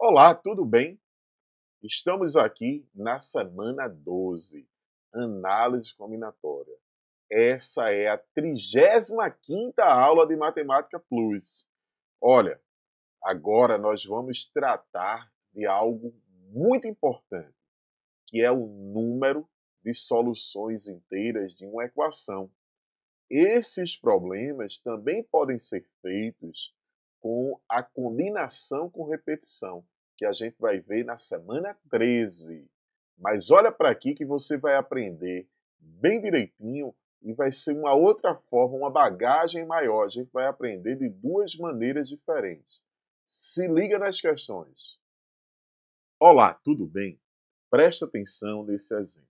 Olá, tudo bem? Estamos aqui na semana 12, análise combinatória. Essa é a 35ª aula de Matemática Plus. Olha, agora nós vamos tratar de algo muito importante, que é o número de soluções inteiras de uma equação. Esses problemas também podem ser feitos com a combinação com repetição, que a gente vai ver na semana 13. Mas olha para aqui que você vai aprender bem direitinho e vai ser uma outra forma, uma bagagem maior. A gente vai aprender de duas maneiras diferentes. Se liga nas questões. Olá, tudo bem? Presta atenção nesse exemplo.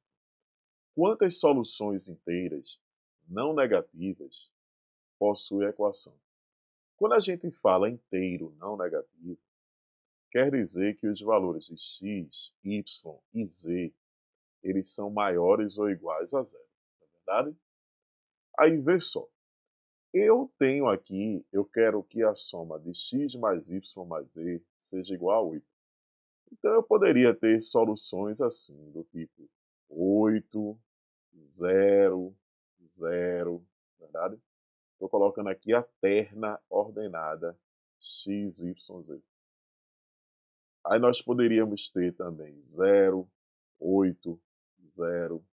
Quantas soluções inteiras não negativas possui a equação quando a gente fala inteiro não negativo, quer dizer que os valores de x, y e z eles são maiores ou iguais a zero, não é verdade? Aí vê só, eu tenho aqui, eu quero que a soma de x mais y mais z seja igual a 8. Então eu poderia ter soluções assim, do tipo 8, 0, 0, verdade? Estou colocando aqui a terna ordenada x, y, z. Aí nós poderíamos ter também 0, 8, 0.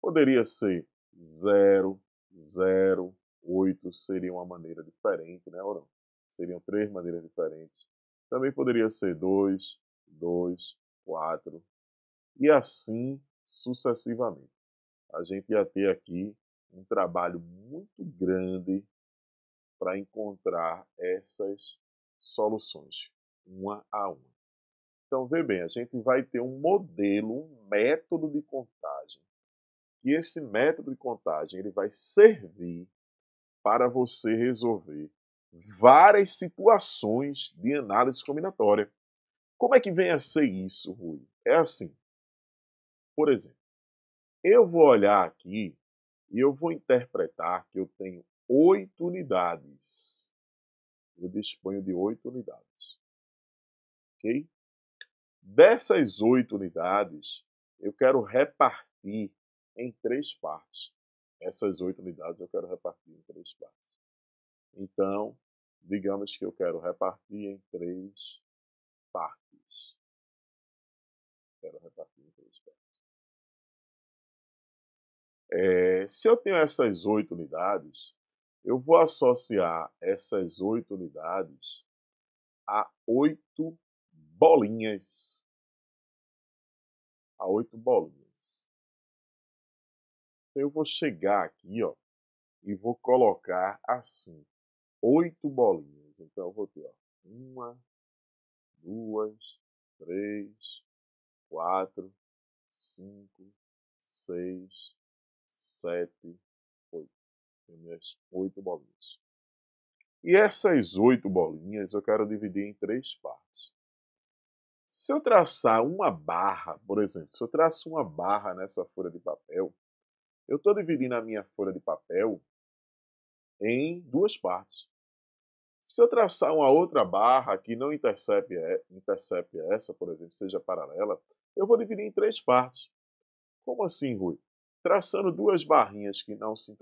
Poderia ser 0, 0, 8, seria uma maneira diferente, né, Orão? Seriam três maneiras diferentes. Também poderia ser 2, 2, 4. E assim sucessivamente. A gente ia ter aqui um trabalho muito grande para encontrar essas soluções, uma a uma. Então, vê bem, a gente vai ter um modelo, um método de contagem. E esse método de contagem ele vai servir para você resolver várias situações de análise combinatória. Como é que vem a ser isso, Rui? É assim. Por exemplo, eu vou olhar aqui e eu vou interpretar que eu tenho oito unidades. Eu disponho de oito unidades. Ok? Dessas oito unidades, eu quero repartir em três partes. Essas oito unidades eu quero repartir em três partes. Então, digamos que eu quero repartir em três partes. Quero repartir É, se eu tenho essas oito unidades, eu vou associar essas oito unidades a oito bolinhas. A oito bolinhas. Então eu vou chegar aqui, ó, e vou colocar assim, oito bolinhas. Então eu vou ter, ó, uma, duas, três, quatro, cinco, seis, sete, oito. Tem minhas oito bolinhas. E essas oito bolinhas eu quero dividir em três partes. Se eu traçar uma barra, por exemplo, se eu traço uma barra nessa folha de papel, eu estou dividindo a minha folha de papel em duas partes. Se eu traçar uma outra barra que não intercepte, intercepte essa, por exemplo, seja paralela, eu vou dividir em três partes. Como assim, Rui? Traçando duas barrinhas que não se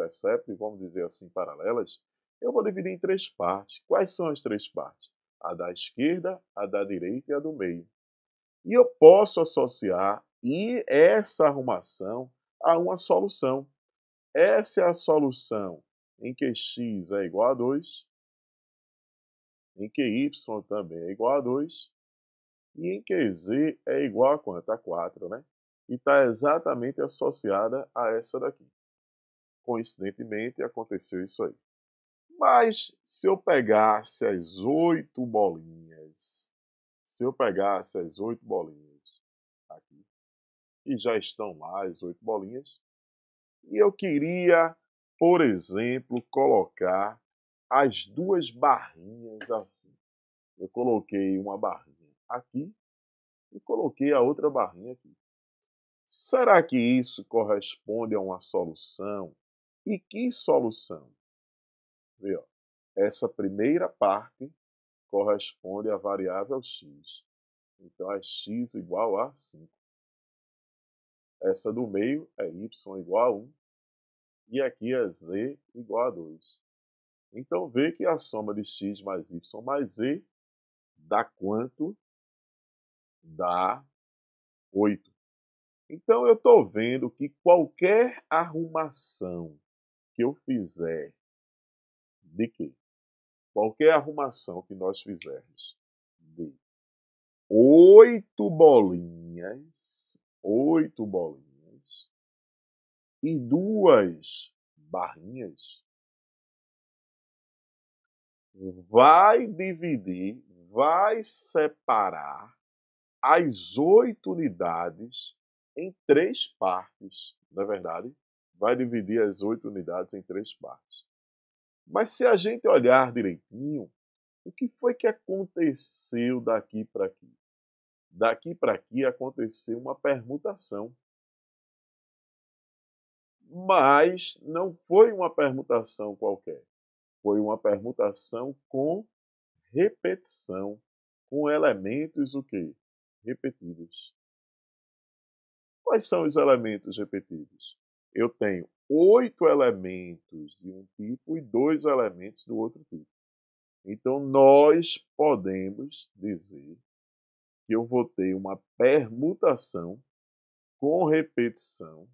e vamos dizer assim, paralelas, eu vou dividir em três partes. Quais são as três partes? A da esquerda, a da direita e a do meio. E eu posso associar e essa arrumação a uma solução. Essa é a solução em que x é igual a 2, em que y também é igual a 2, e em que z é igual a quanto? A 4, né? e está exatamente associada a essa daqui. Coincidentemente, aconteceu isso aí. Mas se eu pegasse as oito bolinhas, se eu pegasse as oito bolinhas aqui, e já estão lá as oito bolinhas, e eu queria, por exemplo, colocar as duas barrinhas assim. Eu coloquei uma barrinha aqui e coloquei a outra barrinha aqui. Será que isso corresponde a uma solução? E que solução? Vê, ó, essa primeira parte corresponde à variável x. Então é x igual a 5. Essa do meio é y igual a 1. E aqui é z igual a 2. Então vê que a soma de x mais y mais z dá quanto? Dá 8. Então eu estou vendo que qualquer arrumação que eu fizer, de quê? Qualquer arrumação que nós fizermos de oito bolinhas, oito bolinhas e duas barrinhas, vai dividir, vai separar as oito unidades em três partes, na é verdade. Vai dividir as oito unidades em três partes. Mas se a gente olhar direitinho, o que foi que aconteceu daqui para aqui? Daqui para aqui aconteceu uma permutação. Mas não foi uma permutação qualquer. Foi uma permutação com repetição, com elementos o quê? repetidos. Quais são os elementos repetidos? Eu tenho oito elementos de um tipo e dois elementos do outro tipo. Então, nós podemos dizer que eu vou ter uma permutação com repetição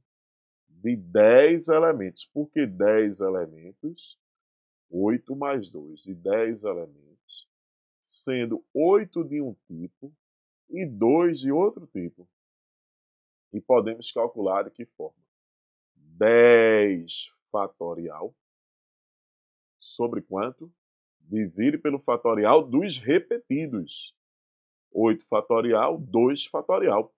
de 10 elementos. Por que 10 elementos? 8 mais 2 de 10 elementos, sendo 8 de um tipo e 2 de outro tipo e podemos calcular de que forma? 10 fatorial sobre quanto? Divide pelo fatorial dos repetidos. 8 fatorial, 2 fatorial.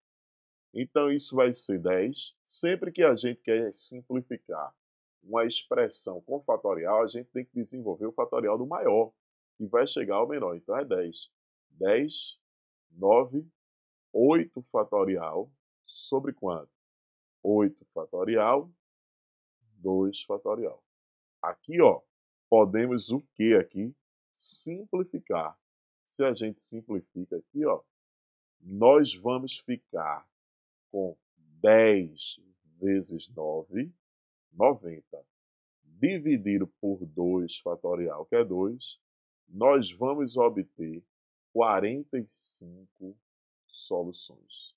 Então, isso vai ser 10. Sempre que a gente quer simplificar uma expressão com fatorial, a gente tem que desenvolver o fatorial do maior, que vai chegar ao menor. Então, é 10. 10, 9, 8 fatorial sobre quanto? 8 fatorial, 2 fatorial. Aqui, ó, podemos o que aqui? Simplificar. Se a gente simplifica aqui, ó, nós vamos ficar com 10 vezes 9, 90, dividido por 2 fatorial, que é 2, nós vamos obter 45 soluções.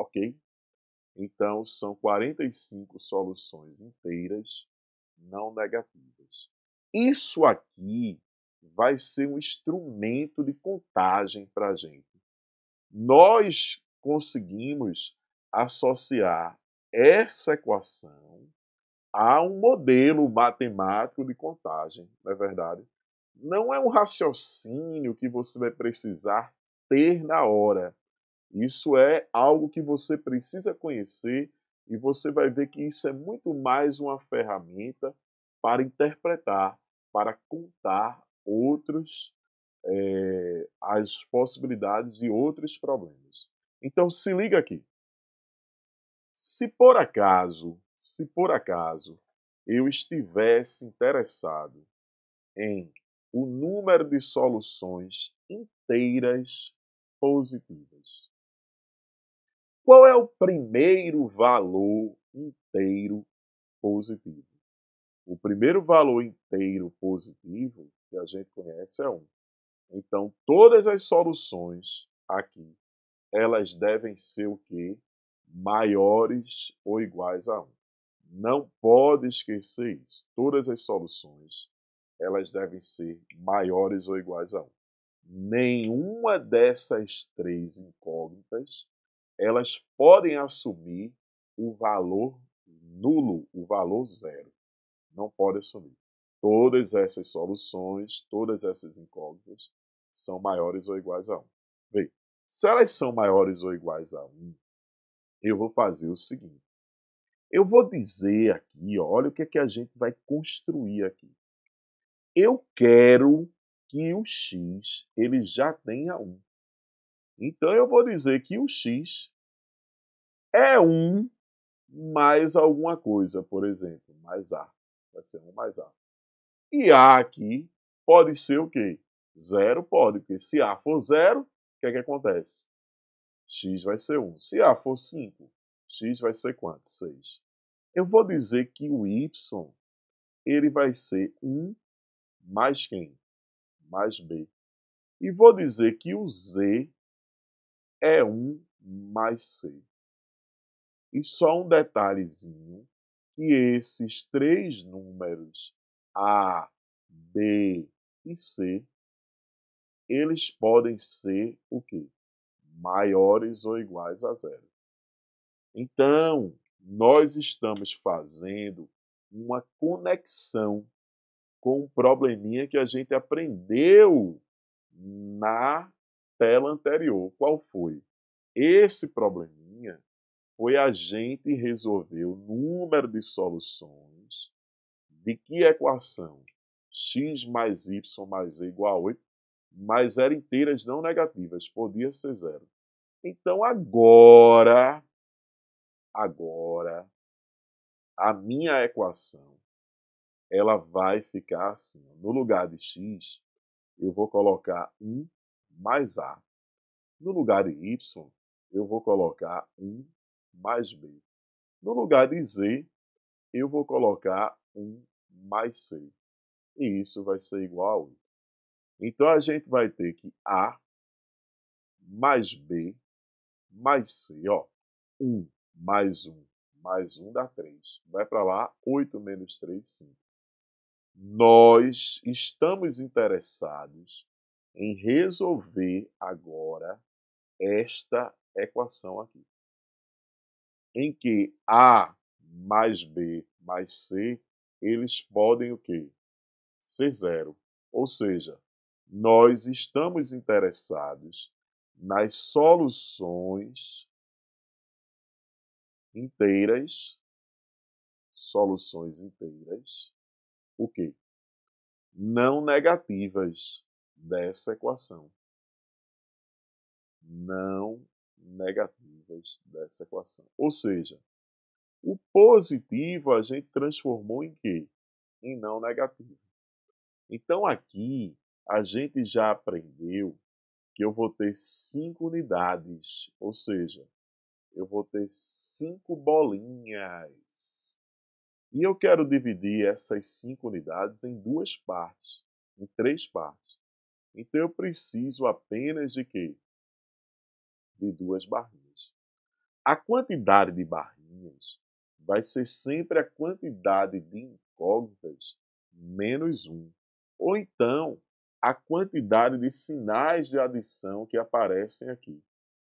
Ok? Então, são 45 soluções inteiras não negativas. Isso aqui vai ser um instrumento de contagem para a gente. Nós conseguimos associar essa equação a um modelo matemático de contagem, não é verdade? Não é um raciocínio que você vai precisar ter na hora. Isso é algo que você precisa conhecer e você vai ver que isso é muito mais uma ferramenta para interpretar, para contar outros é, as possibilidades e outros problemas. Então se liga aqui. Se por acaso, se por acaso eu estivesse interessado em o número de soluções inteiras positivas. Qual é o primeiro valor inteiro positivo? O primeiro valor inteiro positivo que a gente conhece é 1. Então, todas as soluções aqui, elas devem ser o quê? Maiores ou iguais a 1. Não pode esquecer isso. Todas as soluções, elas devem ser maiores ou iguais a 1. Nenhuma dessas três incógnitas elas podem assumir o valor nulo, o valor zero. Não pode assumir. Todas essas soluções, todas essas incógnitas são maiores ou iguais a 1. Bem, se elas são maiores ou iguais a 1, eu vou fazer o seguinte. Eu vou dizer aqui, olha o que, é que a gente vai construir aqui. Eu quero que o x ele já tenha 1. Então eu vou dizer que o x é 1 mais alguma coisa, por exemplo, mais a. Vai ser 1 mais a. E a aqui pode ser o quê? Zero pode, porque se a for zero, o que é que acontece? x vai ser 1. Se a for 5, x vai ser quanto? 6. Eu vou dizer que o y ele vai ser 1 mais quem? Mais b. E vou dizer que o z é 1 mais C. E só um detalhezinho, que esses três números A, B e C, eles podem ser o quê? Maiores ou iguais a zero. Então, nós estamos fazendo uma conexão com um probleminha que a gente aprendeu na tela anterior. Qual foi? Esse probleminha foi a gente resolver o número de soluções de que equação x mais y mais z igual a 8, mas eram inteiras não negativas, podia ser zero. Então agora, agora, a minha equação, ela vai ficar assim. No lugar de x, eu vou colocar 1 mais A. No lugar de Y, eu vou colocar 1 mais B. No lugar de Z, eu vou colocar 1 mais C. E isso vai ser igual a 8. Então, a gente vai ter que A mais B mais C. Ó, 1 mais 1 mais 1 dá 3. Vai para lá, 8 menos 3, 5. Nós estamos interessados em resolver agora esta equação aqui, em que A mais B mais C, eles podem o quê? Ser zero. Ou seja, nós estamos interessados nas soluções inteiras, soluções inteiras, o quê? Não negativas dessa equação. Não negativas dessa equação. Ou seja, o positivo a gente transformou em quê? Em não negativo. Então aqui a gente já aprendeu que eu vou ter cinco unidades, ou seja, eu vou ter cinco bolinhas. E eu quero dividir essas cinco unidades em duas partes, em três partes. Então eu preciso apenas de quê? De duas barrinhas. A quantidade de barrinhas vai ser sempre a quantidade de incógnitas menos um. Ou então a quantidade de sinais de adição que aparecem aqui.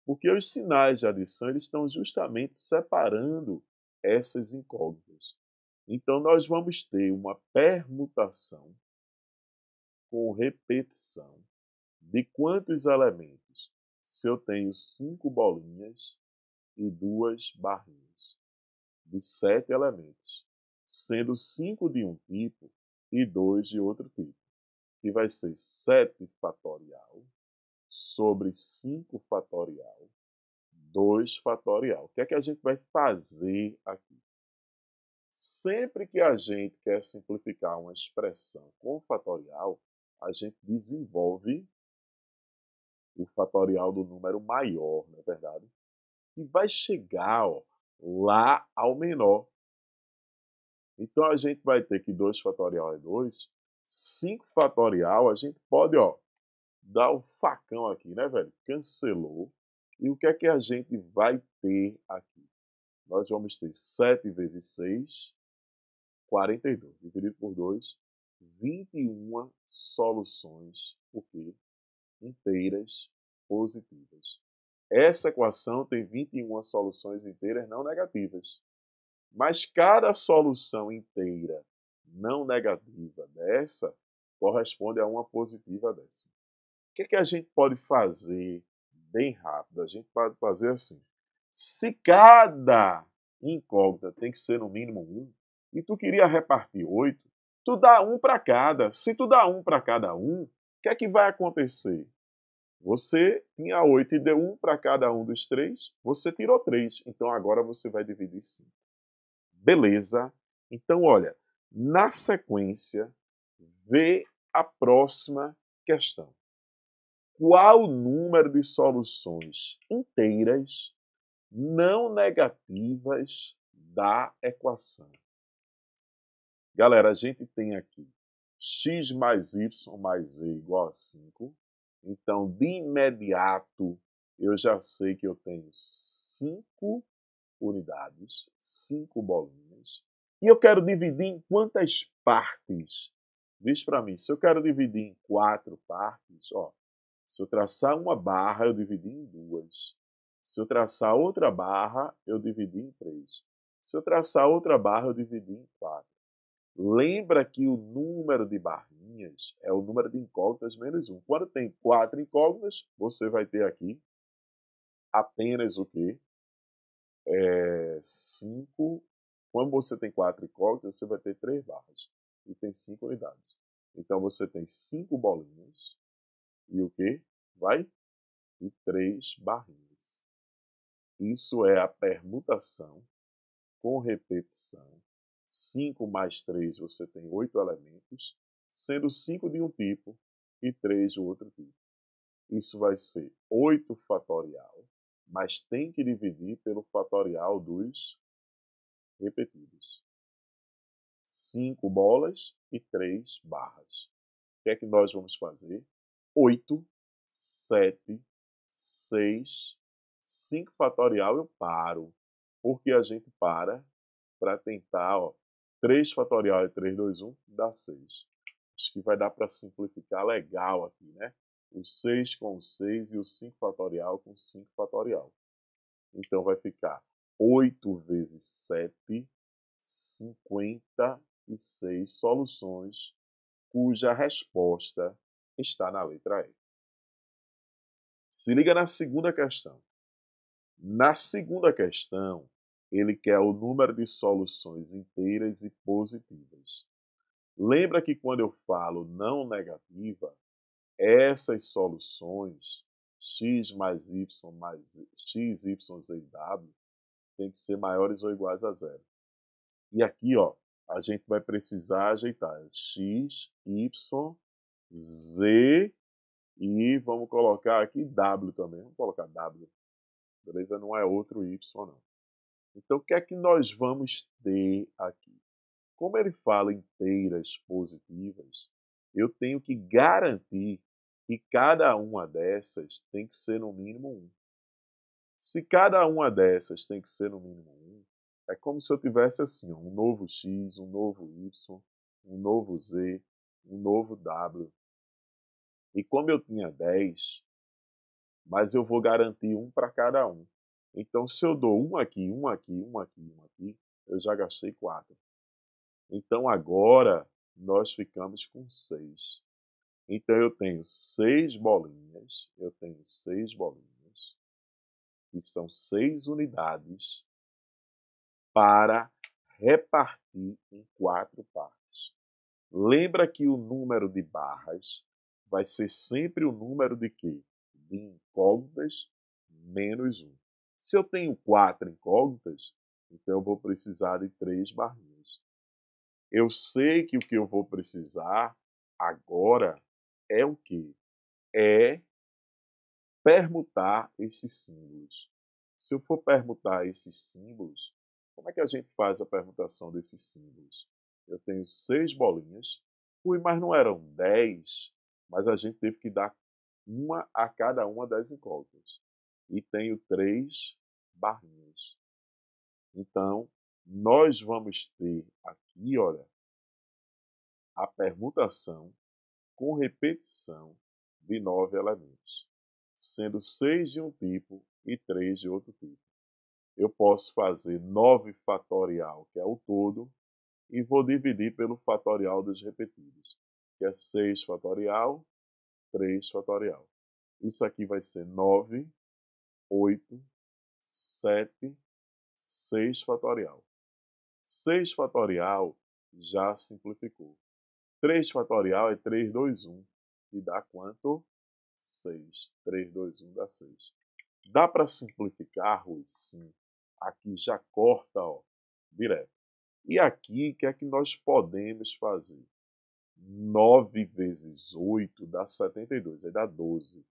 Porque os sinais de adição eles estão justamente separando essas incógnitas. Então, nós vamos ter uma permutação com repetição. De quantos elementos? Se eu tenho cinco bolinhas e duas barrinhas. De sete elementos, sendo cinco de um tipo e dois de outro tipo, que vai ser 7 fatorial sobre 5 fatorial, 2 fatorial. O que é que a gente vai fazer aqui? Sempre que a gente quer simplificar uma expressão com fatorial, a gente desenvolve o fatorial do número maior, não é verdade, e vai chegar ó, lá ao menor. Então a gente vai ter que 2 fatorial é 2, 5 fatorial a gente pode ó, dar um facão aqui, né, velho? Cancelou. E o que é que a gente vai ter aqui? Nós vamos ter 7 vezes 6, 42. Dividido por 2, 21 soluções, o quê? Inteiras positivas. Essa equação tem 21 soluções inteiras não negativas. Mas cada solução inteira não negativa dessa corresponde a uma positiva dessa. O que, é que a gente pode fazer bem rápido? A gente pode fazer assim. Se cada incógnita tem que ser no mínimo um, e tu queria repartir oito, Tu dá um para cada. Se tu dá um para cada um, o que é que vai acontecer? Você tinha oito e deu um para cada um dos três, você tirou três. Então agora você vai dividir cinco. Beleza? Então, olha, na sequência, vê a próxima questão. Qual o número de soluções inteiras não negativas da equação? Galera, a gente tem aqui x mais y mais z igual a 5. Então, de imediato, eu já sei que eu tenho 5 unidades, 5 bolinhas. E eu quero dividir em quantas partes? Diz para mim, se eu quero dividir em quatro partes, ó, se eu traçar uma barra, eu dividi em duas. Se eu traçar outra barra, eu dividi em três. Se eu traçar outra barra, eu dividi em quatro. Lembra que o número de barrinhas é o número de incógnitas menos um. Quando tem quatro incógnitas, você vai ter aqui apenas o quê? É, cinco. Quando você tem quatro incógnitas, você vai ter três barras. E tem cinco unidades. Então você tem cinco bolinhas e o que? Vai? E três barrinhas. Isso é a permutação com repetição 5 mais 3 você tem 8 elementos, sendo 5 de um tipo e 3 do outro tipo. Isso vai ser 8 fatorial, mas tem que dividir pelo fatorial dos repetidos. 5 bolas e 3 barras. O que é que nós vamos fazer? 8, 7, 6, 5 fatorial eu paro. Porque a gente para para tentar ó, 3 fatorial é 3, 2, 1, dá 6. Acho que vai dar para simplificar legal aqui, né? O 6 com 6 e o 5 fatorial com 5 fatorial. Então vai ficar 8 vezes 7, 56 soluções cuja resposta está na letra E. Se liga na segunda questão. Na segunda questão, ele quer o número de soluções inteiras e positivas. Lembra que quando eu falo não negativa, essas soluções x mais y mais x, y, z w tem que ser maiores ou iguais a zero. E aqui, ó, a gente vai precisar ajeitar x, y, z e vamos colocar aqui w também. Vamos colocar w. Beleza? Não é outro y, não. Então, o que é que nós vamos ter aqui? Como ele fala inteiras positivas, eu tenho que garantir que cada uma dessas tem que ser no mínimo um. Se cada uma dessas tem que ser no mínimo um, é como se eu tivesse assim, um novo X, um novo Y, um novo Z, um novo W. E como eu tinha 10, mas eu vou garantir um para cada um. Então, se eu dou um aqui, um aqui, um aqui, um aqui, eu já gastei quatro. Então, agora nós ficamos com seis. Então, eu tenho seis bolinhas, eu tenho seis bolinhas, que são seis unidades para repartir em quatro partes. Lembra que o número de barras vai ser sempre o número de quê? De incógnitas menos um. Se eu tenho quatro incógnitas, então eu vou precisar de três barrinhas. Eu sei que o que eu vou precisar agora é o que? É permutar esses símbolos. Se eu for permutar esses símbolos, como é que a gente faz a permutação desses símbolos? Eu tenho seis bolinhas. Ui, mas não eram dez, mas a gente teve que dar uma a cada uma das incógnitas e tenho três barrinhas. Então, nós vamos ter aqui, olha, a permutação com repetição de nove elementos, sendo seis de um tipo e três de outro tipo. Eu posso fazer 9 fatorial, que é o todo, e vou dividir pelo fatorial dos repetidos, que é 6 fatorial, 3 fatorial. Isso aqui vai ser 9 8, 7, 6 fatorial. 6 fatorial já simplificou. 3 fatorial é 3, 2, 1, E dá quanto? 6. 3, 2, 1 dá 6. Dá para simplificar, Rui? Sim. Aqui já corta, ó, direto. E aqui, o que é que nós podemos fazer? 9 vezes 8 dá 72, aí dá 12.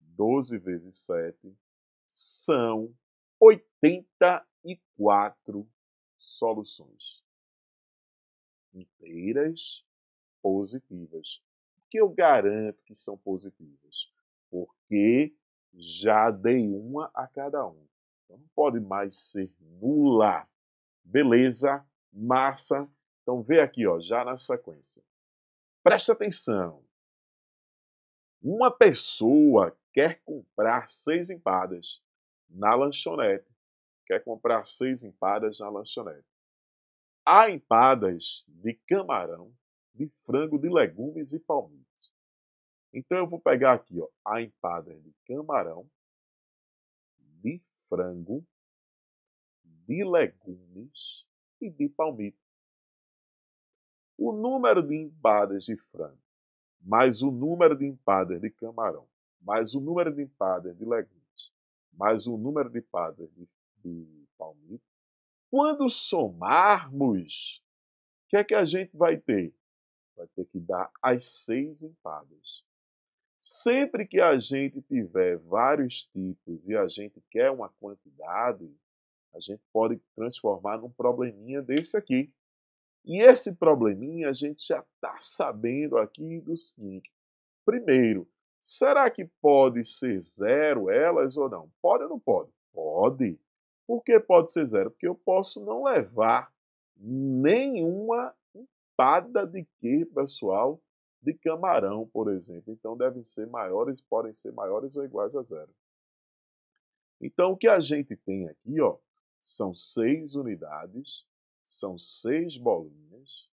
12 vezes 7 são 84 soluções inteiras positivas. que eu garanto que são positivas? Porque já dei uma a cada um. Então, não pode mais ser nula. Beleza? Massa. Então vê aqui, ó, já na sequência. Presta atenção. Uma pessoa quer comprar seis empadas na lanchonete, quer comprar seis empadas na lanchonete. Há empadas de camarão, de frango, de legumes e palmitos. Então eu vou pegar aqui, ó, há empadas de camarão, de frango, de legumes e de palmito. O número de empadas de frango mais o número de empadas de camarão mais o número de empadas de legumes, mais o número de empadas de, de palmito, quando somarmos, o que é que a gente vai ter? Vai ter que dar as seis empadas. Sempre que a gente tiver vários tipos e a gente quer uma quantidade, a gente pode transformar num probleminha desse aqui. E esse probleminha a gente já está sabendo aqui do seguinte: primeiro, Será que pode ser zero elas ou não? Pode ou não pode? Pode. Por que pode ser zero? Porque eu posso não levar nenhuma empada de que, pessoal? De camarão, por exemplo. Então devem ser maiores, podem ser maiores ou iguais a zero. Então o que a gente tem aqui, ó, são seis unidades, são seis bolinhas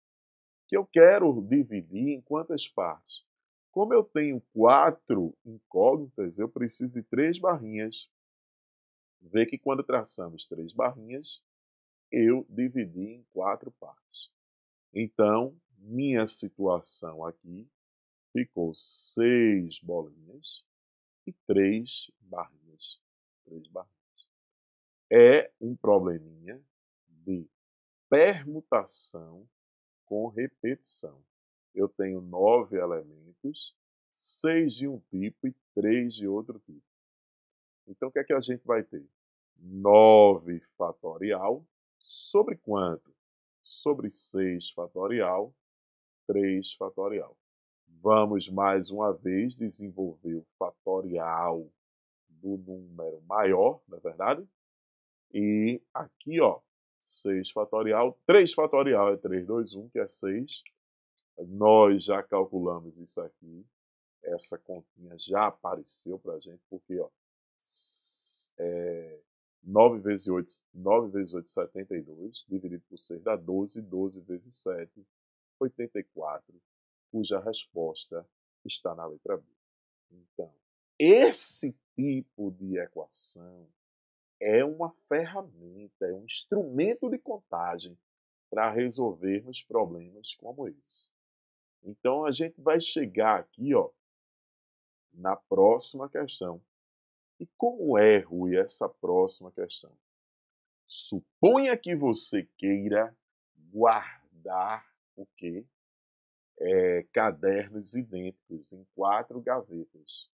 que eu quero dividir em quantas partes? Como eu tenho quatro incógnitas, eu preciso de três barrinhas. Vê que quando traçamos três barrinhas, eu dividi em quatro partes. Então, minha situação aqui ficou seis bolinhas e três barrinhas. Três barrinhas. É um probleminha de permutação com repetição eu tenho nove elementos, seis de um tipo e três de outro tipo. Então, o que é que a gente vai ter? 9 fatorial sobre quanto? Sobre 6 fatorial, 3 fatorial. Vamos mais uma vez desenvolver o fatorial do número maior, não é verdade? E aqui, ó, 6 fatorial, 3 fatorial é 3, 2, 1, que é 6 nós já calculamos isso aqui. Essa continha já apareceu para a gente, porque ó, é, 9 vezes 8, 9 vezes 8, 72, dividido por 6 dá 12, 12 vezes 7, 84, cuja resposta está na letra B. Então, esse tipo de equação é uma ferramenta, é um instrumento de contagem para resolvermos problemas como esse. Então a gente vai chegar aqui, ó, na próxima questão. E como é, Rui, essa próxima questão? Suponha que você queira guardar o quê? É, cadernos idênticos em quatro gavetas.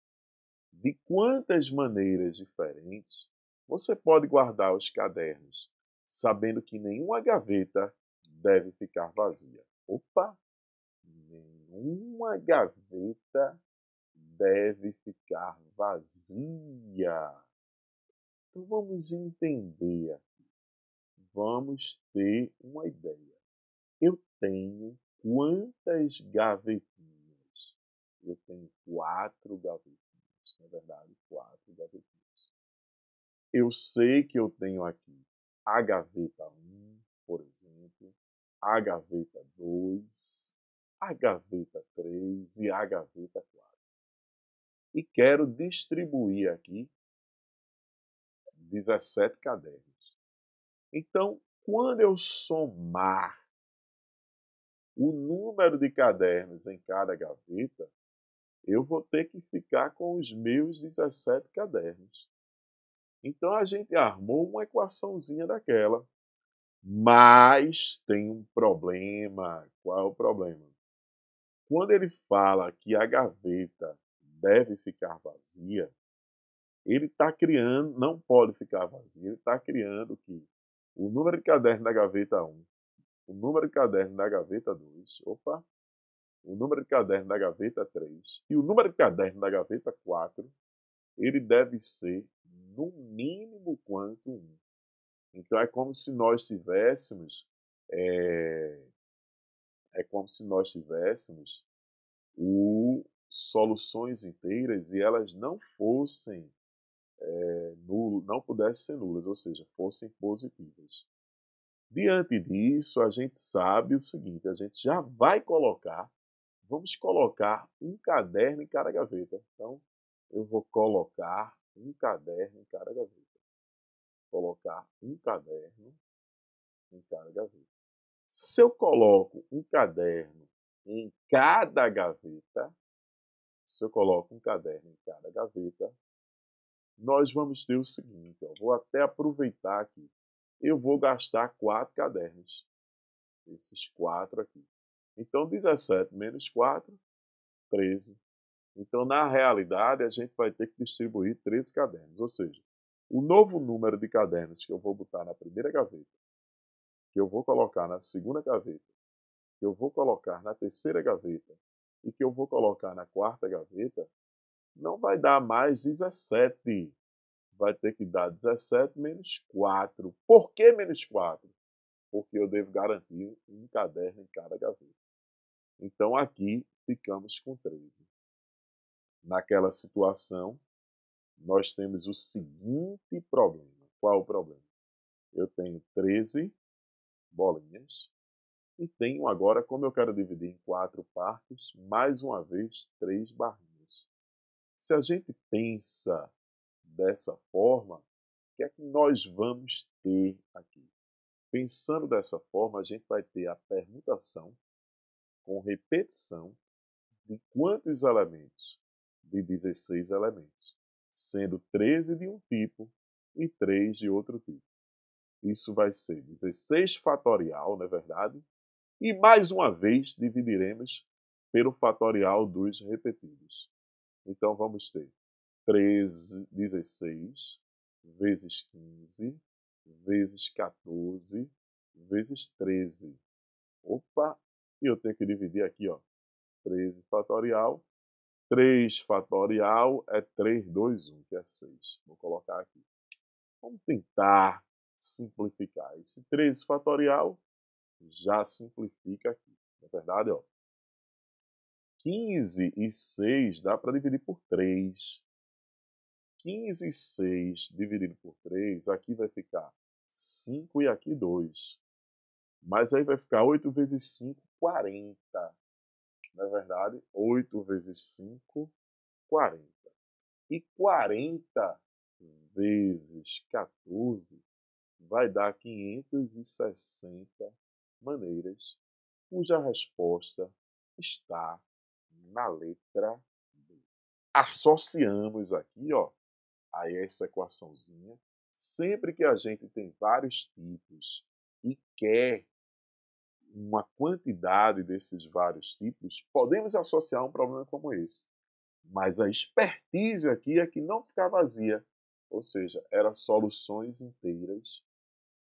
De quantas maneiras diferentes você pode guardar os cadernos, sabendo que nenhuma gaveta deve ficar vazia? Opa, Nenhuma gaveta deve ficar vazia. Então vamos entender aqui. Vamos ter uma ideia. Eu tenho quantas gavetinhas? Eu tenho quatro gavetinhas, na verdade, quatro gavetinhas. Eu sei que eu tenho aqui a gaveta 1, por exemplo, a gaveta 2, a gaveta 3 e a gaveta 4. E quero distribuir aqui 17 cadernos. Então, quando eu somar o número de cadernos em cada gaveta, eu vou ter que ficar com os meus 17 cadernos. Então a gente armou uma equaçãozinha daquela. Mas tem um problema. Qual é o problema? Quando ele fala que a gaveta deve ficar vazia, ele está criando, não pode ficar vazia, ele está criando que o número de caderno da gaveta 1, o número de caderno da gaveta 2, opa, o número de caderno da gaveta 3 e o número de caderno da gaveta 4, ele deve ser no mínimo quanto 1. Então é como se nós tivéssemos é, é como se nós tivéssemos o soluções inteiras e elas não fossem é, nulo, não pudessem ser nulas, ou seja, fossem positivas. Diante disso, a gente sabe o seguinte: a gente já vai colocar, vamos colocar um caderno em cada gaveta. Então, eu vou colocar um caderno em cada gaveta. Colocar um caderno em cada gaveta. Se eu coloco um caderno em cada gaveta, se eu coloco um caderno em cada gaveta, nós vamos ter o seguinte, vou até aproveitar aqui, eu vou gastar quatro cadernos, esses quatro aqui. Então, 17 menos 4, 13. Então, na realidade, a gente vai ter que distribuir 13 cadernos, ou seja, o novo número de cadernos que eu vou botar na primeira gaveta que eu vou colocar na segunda gaveta, que eu vou colocar na terceira gaveta e que eu vou colocar na quarta gaveta, não vai dar mais 17. Vai ter que dar 17 menos 4. Por que menos 4? Porque eu devo garantir um caderno em cada gaveta. Então aqui ficamos com 13. Naquela situação, nós temos o seguinte problema. Qual o problema? Eu tenho 13 bolinhas. E tenho agora, como eu quero dividir em quatro partes, mais uma vez três barrinhas. Se a gente pensa dessa forma, o que é que nós vamos ter aqui? Pensando dessa forma, a gente vai ter a permutação com repetição de quantos elementos? De 16 elementos, sendo 13 de um tipo e 3 de outro tipo. Isso vai ser 16 fatorial, não é verdade. E mais uma vez dividiremos pelo fatorial dos repetidos. Então vamos ter 13, 16 vezes 15 vezes 14 vezes 13. Opa! E eu tenho que dividir aqui, ó. 13 fatorial. 3 fatorial é 3, 2, 1, que é 6. Vou colocar aqui. Vamos tentar simplificar. Esse 13 fatorial já simplifica aqui. Na é verdade, ó, 15 e 6 dá para dividir por 3. 15 e 6 dividido por 3, aqui vai ficar 5 e aqui 2. Mas aí vai ficar 8 vezes 5, 40. Na verdade, 8 vezes 5, 40. E 40 vezes 14 vai dar 560 maneiras cuja resposta está na letra B. Associamos aqui, ó, a essa equaçãozinha, sempre que a gente tem vários tipos e quer uma quantidade desses vários tipos, podemos associar um problema como esse. Mas a expertise aqui é que não ficar vazia, ou seja, eram soluções inteiras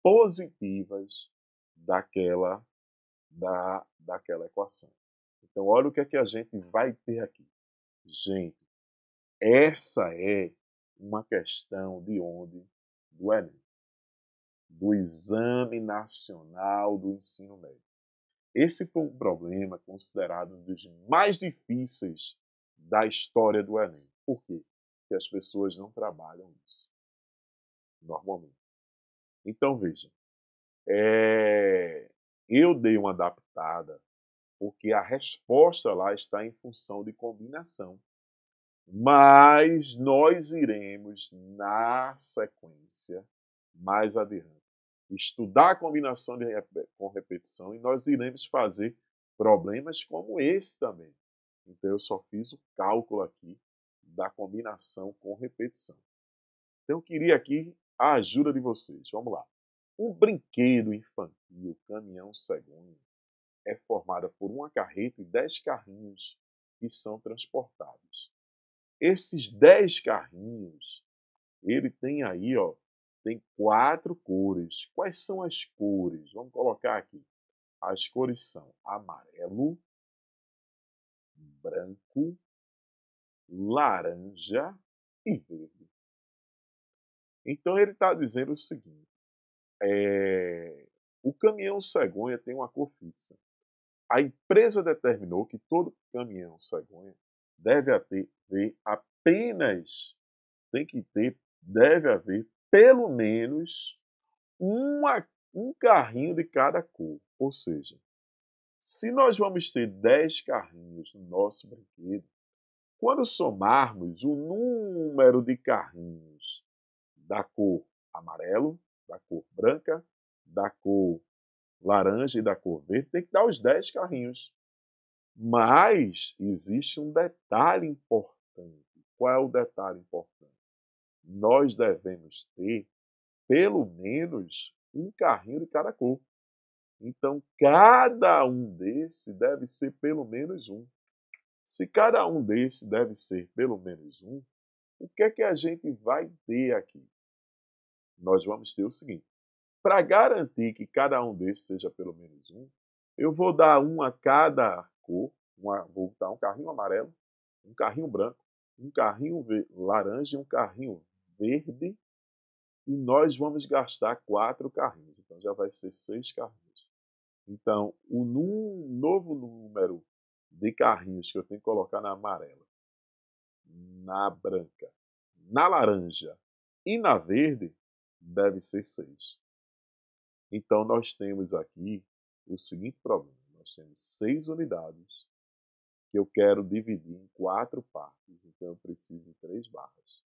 positivas daquela, da, daquela equação. Então, olha o que é que a gente vai ter aqui. Gente, essa é uma questão de onde? Do Enem. Do Exame Nacional do Ensino Médio. Esse foi um problema considerado um dos mais difíceis da história do Enem. Por quê? Porque as pessoas não trabalham isso. Normalmente. Então, veja, é... eu dei uma adaptada porque a resposta lá está em função de combinação. Mas nós iremos, na sequência, mais adiante, estudar a combinação de com repetição e nós iremos fazer problemas como esse também. Então, eu só fiz o cálculo aqui da combinação com repetição. Então, eu queria aqui a ajuda de vocês. Vamos lá. Um brinquedo infantil, caminhão cegonha, é formada por uma carreta e dez carrinhos que são transportados. Esses dez carrinhos, ele tem aí, ó, tem quatro cores. Quais são as cores? Vamos colocar aqui. As cores são amarelo, branco, laranja e verde. Então ele está dizendo o seguinte: é, o caminhão cegonha tem uma cor fixa. A empresa determinou que todo caminhão cegonha deve ter apenas, tem que ter, deve haver pelo menos uma, um carrinho de cada cor. Ou seja, se nós vamos ter 10 carrinhos no nosso brinquedo, quando somarmos o número de carrinhos da cor amarelo, da cor branca, da cor laranja e da cor verde, tem que dar os 10 carrinhos. Mas existe um detalhe importante. Qual é o detalhe importante? Nós devemos ter pelo menos um carrinho de cada cor. Então, cada um desse deve ser pelo menos um. Se cada um desse deve ser pelo menos um, o que é que a gente vai ter aqui? nós vamos ter o seguinte: para garantir que cada um desses seja pelo menos um, eu vou dar um a cada cor, uma, vou dar um carrinho amarelo, um carrinho branco, um carrinho laranja e um carrinho verde, e nós vamos gastar quatro carrinhos, então já vai ser seis carrinhos. Então, o num, novo número de carrinhos que eu tenho que colocar na amarela, na branca, na laranja e na verde deve ser 6. Então, nós temos aqui o seguinte problema: nós temos seis unidades que eu quero dividir em quatro partes, então eu preciso de três barras.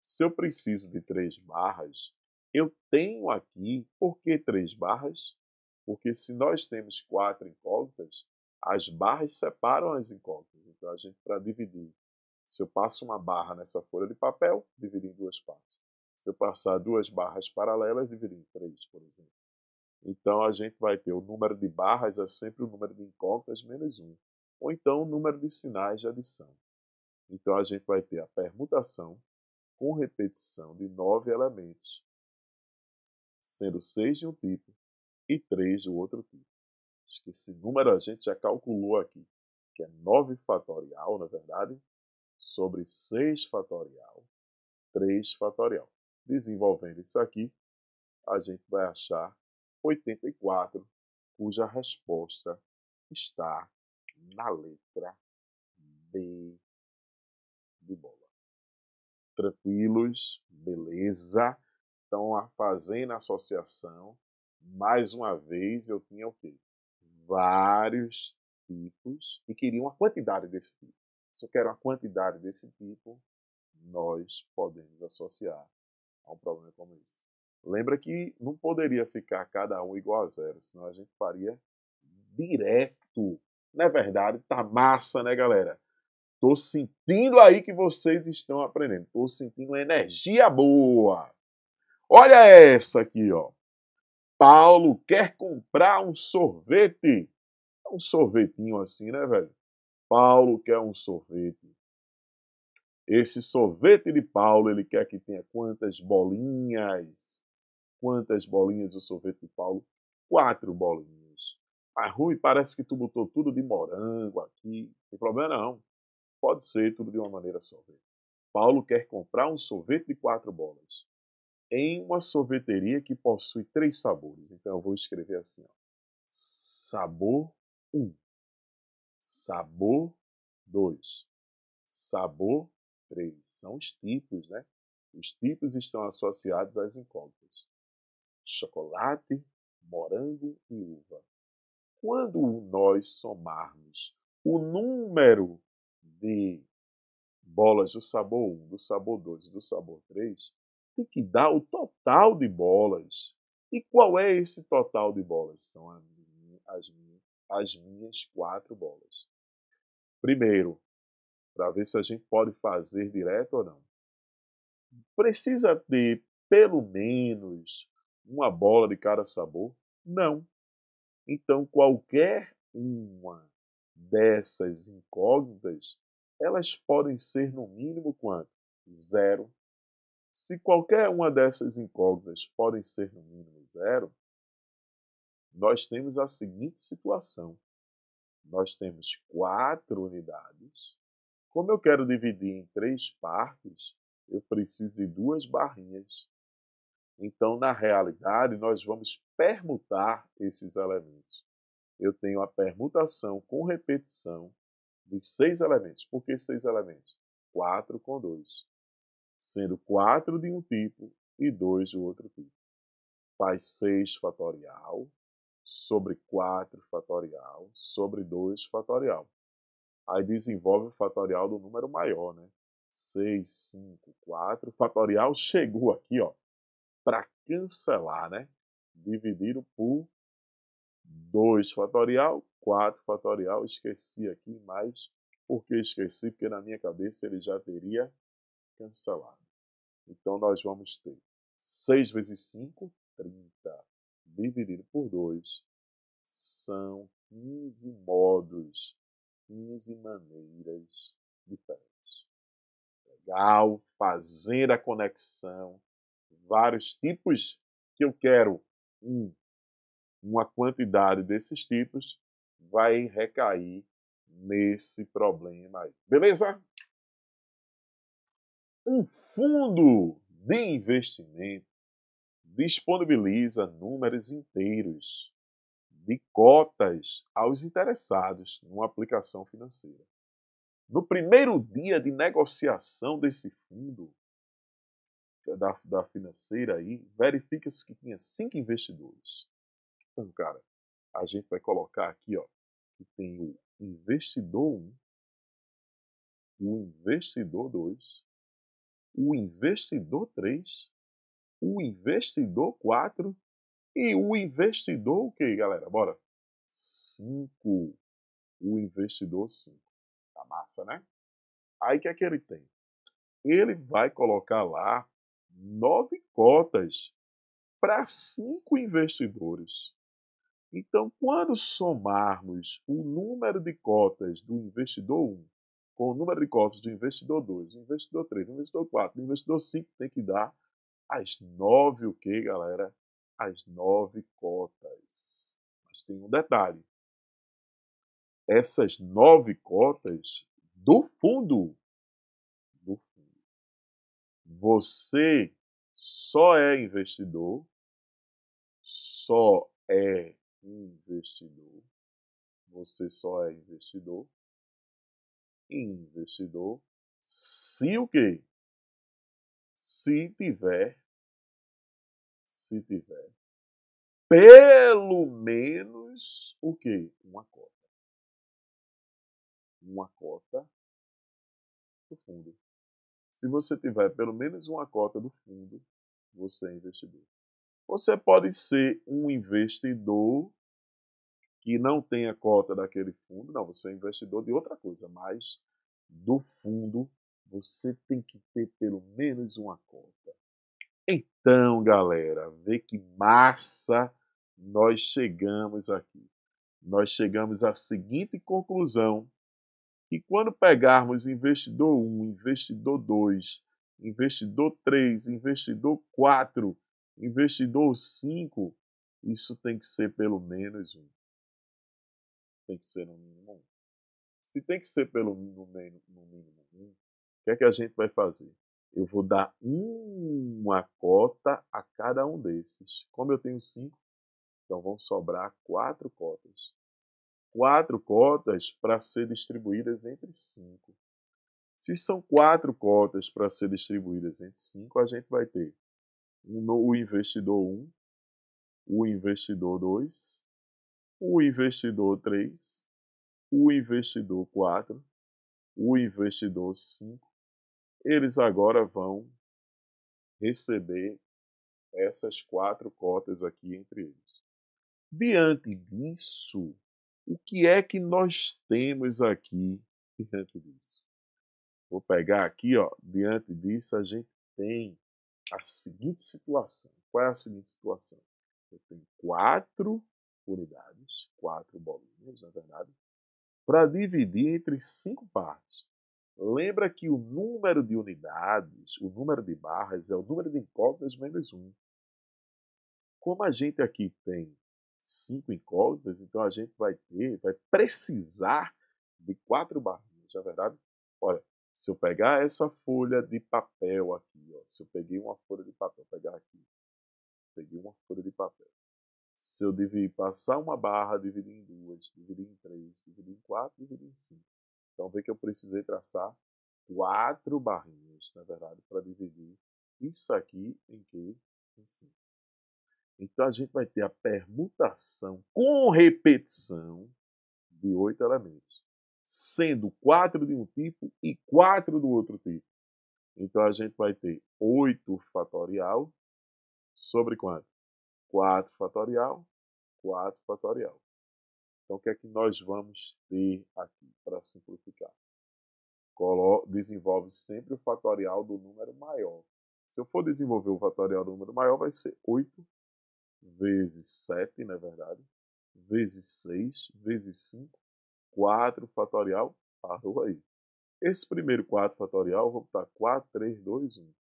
Se eu preciso de três barras, eu tenho aqui, por que três barras? Porque se nós temos quatro incógnitas, as barras separam as incógnitas. Então, a gente, para dividir, se eu passo uma barra nessa folha de papel, dividir em duas partes. Se eu passar duas barras paralelas, dividir em três, por exemplo. Então a gente vai ter o número de barras é sempre o número de incógnitas menos um, ou então o número de sinais de adição. Então a gente vai ter a permutação com repetição de nove elementos, sendo seis de um tipo e três do outro tipo. Acho que esse número a gente já calculou aqui, que é 9 fatorial, na verdade, sobre 6 fatorial, 3 fatorial. Desenvolvendo isso aqui, a gente vai achar 84, cuja resposta está na letra B de bola. Tranquilos? Beleza? Então, fazendo a associação, mais uma vez eu tinha o quê? Vários tipos e queria uma quantidade desse tipo. Se eu quero uma quantidade desse tipo, nós podemos associar a um problema como esse. Lembra que não poderia ficar cada um igual a zero, senão a gente faria direto. Não é verdade? Tá massa, né, galera? Tô sentindo aí que vocês estão aprendendo. Tô sentindo energia boa. Olha essa aqui, ó. Paulo quer comprar um sorvete. É um sorvetinho assim, né, velho? Paulo quer um sorvete. Esse sorvete de Paulo, ele quer que tenha quantas bolinhas? Quantas bolinhas o sorvete de Paulo? Quatro bolinhas. Mas Rui, parece que tu botou tudo de morango aqui. Não tem problema não. Pode ser tudo de uma maneira sorvete. Paulo quer comprar um sorvete de quatro bolas em uma sorveteria que possui três sabores. Então eu vou escrever assim: ó. sabor 1, um, sabor 2, sabor 3 são os tipos, né? Os tipos estão associados às incógnitas: chocolate, morango e uva. Quando nós somarmos o número de bolas do sabor 1, do sabor 2 e do sabor 3, tem que dar o total de bolas. E qual é esse total de bolas? São as minhas, as minhas quatro bolas. Primeiro, para ver se a gente pode fazer direto ou não. Precisa ter pelo menos uma bola de cada sabor? Não. Então, qualquer uma dessas incógnitas, elas podem ser no mínimo quanto? Zero. Se qualquer uma dessas incógnitas podem ser no mínimo zero, nós temos a seguinte situação. Nós temos quatro unidades como eu quero dividir em três partes, eu preciso de duas barrinhas. Então, na realidade, nós vamos permutar esses elementos. Eu tenho a permutação com repetição de seis elementos. Por que seis elementos? Quatro com dois. Sendo quatro de um tipo e dois do outro tipo. Faz 6 fatorial sobre 4 fatorial sobre 2 fatorial aí desenvolve o fatorial do número maior, né? 6, 5, 4. fatorial chegou aqui, ó, para cancelar, né? Dividido por 2 fatorial, 4 fatorial, esqueci aqui, mas por que esqueci? Porque na minha cabeça ele já teria cancelado. Então nós vamos ter 6 vezes 5, 30, dividido por 2, são 15 modos 15 maneiras diferentes. Legal, fazendo a conexão, vários tipos que eu quero, um, uma quantidade desses tipos, vai recair nesse problema aí. Beleza? Um fundo de investimento disponibiliza números inteiros de cotas aos interessados numa aplicação financeira. No primeiro dia de negociação desse fundo, eh, da, da financeira aí, verifica-se que tinha cinco investidores. Então, cara, a gente vai colocar aqui, ó, que tem o investidor 1, o investidor 2, o investidor 3, o investidor 4 e o investidor, o que, galera? Bora. 5. O investidor 5. Tá massa, né? Aí o que é que ele tem? Ele vai colocar lá nove cotas para cinco investidores. Então, quando somarmos o número de cotas do investidor 1 com o número de cotas do investidor 2, do investidor 3, do investidor 4, do investidor 5, tem que dar as nove o que, galera? as nove cotas. Mas tem um detalhe: essas nove cotas do fundo, do fundo, você só é investidor, só é investidor, você só é investidor, investidor, se o quê? Se tiver se tiver, pelo menos o quê? Uma cota. Uma cota do fundo. Se você tiver pelo menos uma cota do fundo, você é investidor. Você pode ser um investidor que não tem a cota daquele fundo, não, você é investidor de outra coisa, mas do fundo você tem que ter pelo menos uma cota. Então, galera, vê que massa nós chegamos aqui. Nós chegamos à seguinte conclusão: que quando pegarmos investidor 1, investidor 2, investidor 3, investidor 4, investidor 5, isso tem que ser pelo menos um. Tem que ser no mínimo um. Se tem que ser pelo no mínimo, no um, o que é que a gente vai fazer? eu vou dar uma cota a cada um desses. Como eu tenho cinco, então vão sobrar quatro cotas. Quatro cotas para ser distribuídas entre cinco. Se são quatro cotas para ser distribuídas entre cinco, a gente vai ter o investidor 1, um, o investidor 2, o investidor 3, o investidor 4, o investidor 5 eles agora vão receber essas quatro cotas aqui entre eles. Diante disso, o que é que nós temos aqui diante disso? Vou pegar aqui, ó, diante disso a gente tem a seguinte situação. Qual é a seguinte situação? Eu tenho quatro unidades, quatro bolinhas, na verdade, para dividir entre cinco partes. Lembra que o número de unidades, o número de barras, é o número de incógnitas menos um. Como a gente aqui tem cinco incógnitas, então a gente vai ter, vai precisar de quatro barrinhas, não é verdade. Olha, se eu pegar essa folha de papel aqui, ó, se eu peguei uma folha de papel, pegar aqui, peguei uma folha de papel. Se eu dividir, passar uma barra, dividir em duas, dividir em três, dividir em quatro, dividir em cinco. Então vê que eu precisei traçar quatro barrinhas, na verdade, para dividir isso aqui em que em 5. Então a gente vai ter a permutação com repetição de oito elementos, sendo quatro de um tipo e quatro do outro tipo. Então a gente vai ter 8 fatorial sobre quanto? 4 fatorial, 4 fatorial. Então, o que é que nós vamos ter aqui para simplificar? Desenvolve sempre o fatorial do número maior. Se eu for desenvolver o fatorial do número maior, vai ser 8 vezes 7, não é verdade, vezes 6, vezes 5, 4 fatorial, parou aí. Esse primeiro 4 fatorial, vou botar 4, 3, 2, 1.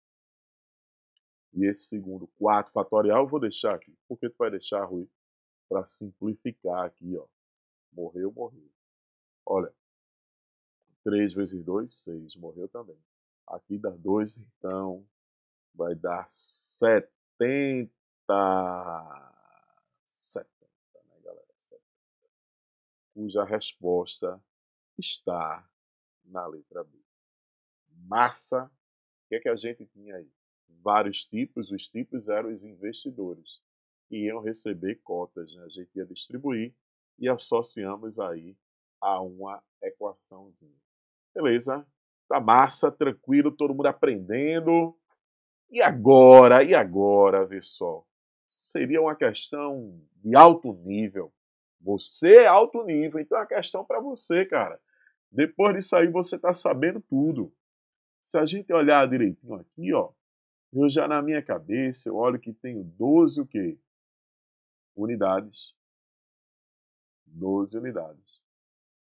E esse segundo 4 fatorial, eu vou deixar aqui. Por que tu vai deixar, Rui? Para simplificar aqui, ó. Morreu, morreu. Olha, 3 vezes 2, 6. Morreu também. Aqui dá 2, então vai dar 70. 70, né, galera? 70. Cuja resposta está na letra B. Massa. O que é que a gente tinha aí? Vários tipos. Os tipos eram os investidores que iam receber cotas. Né? A gente ia distribuir e associamos aí a uma equaçãozinha. Beleza? Tá massa, tranquilo, todo mundo aprendendo. E agora, e agora, vê só. Seria uma questão de alto nível. Você é alto nível, então é uma questão para você, cara. Depois disso aí você tá sabendo tudo. Se a gente olhar direitinho aqui, ó, eu já na minha cabeça eu olho que tenho 12 o quê? Unidades 12 unidades.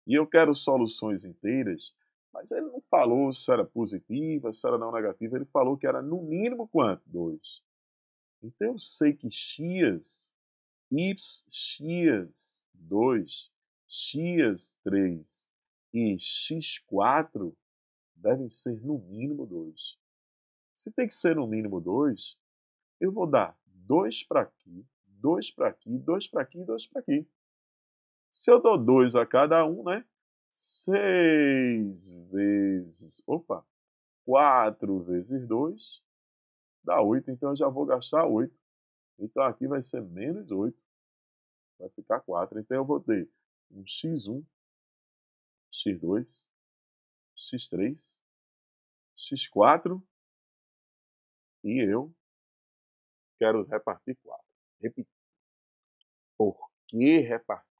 E eu quero soluções inteiras, mas ele não falou se era positiva, se era não negativa, ele falou que era no mínimo quanto? 2. Então eu sei que x, y, x, 2, x, 3 e x4 devem ser no mínimo 2. Se tem que ser no mínimo 2, eu vou dar 2 para aqui, 2 para aqui, 2 para aqui e 2 para aqui. Se eu dou 2 a cada um, né? 6 vezes. Opa! 4 vezes 2 dá 8. Então eu já vou gastar 8. Então aqui vai ser menos 8. Vai ficar 4. Então eu vou ter um x1, x2, x3, x4 e eu quero repartir 4. Repetir. Por que repartir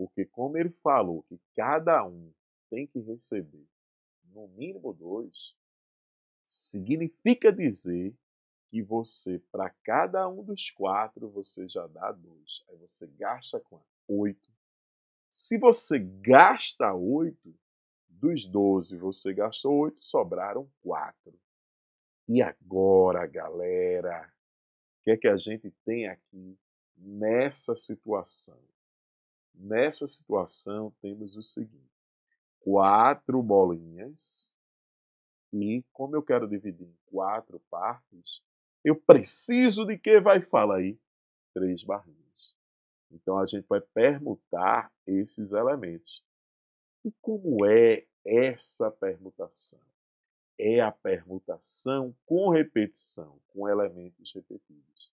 porque, como ele falou que cada um tem que receber no mínimo dois, significa dizer que você, para cada um dos quatro, você já dá dois. Aí você gasta quanto? Oito. Se você gasta oito, dos doze você gastou oito, sobraram quatro. E agora, galera, o que é que a gente tem aqui nessa situação? Nessa situação, temos o seguinte: quatro bolinhas, e como eu quero dividir em quatro partes, eu preciso de que vai falar aí? Três barrinhas. Então a gente vai permutar esses elementos. E como é essa permutação? É a permutação com repetição, com elementos repetidos.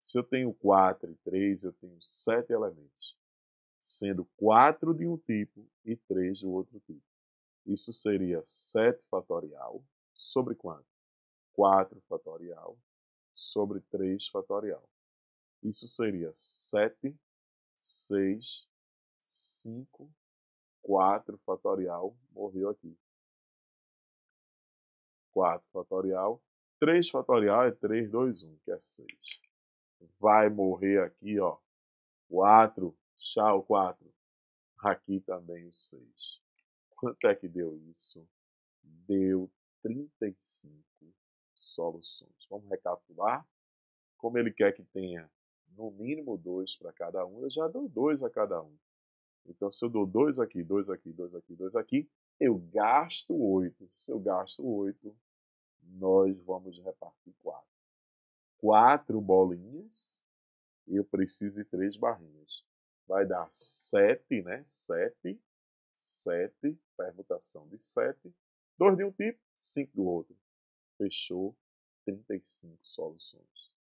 Se eu tenho quatro e três, eu tenho sete elementos sendo quatro de um tipo e três do outro tipo. Isso seria 7 fatorial sobre quanto? 4 fatorial sobre 3 fatorial. Isso seria 7, 6, 5, 4 fatorial, morreu aqui. 4 fatorial, 3 fatorial é 3, 2, 1, que é 6. Vai morrer aqui, ó, 4 Chá o 4. Aqui também o 6. Quanto é que deu isso? Deu 35 soluções. Vamos recapitular? Como ele quer que tenha no mínimo dois para cada um, eu já dou dois a cada um. Então, se eu dou dois aqui, dois aqui, dois aqui, dois aqui, eu gasto oito. Se eu gasto oito, nós vamos repartir quatro. Quatro bolinhas, eu preciso de três barrinhas vai dar 7, né? 7, 7, permutação de 7. 2 de um tipo, 5 do outro. Fechou 35 soluções.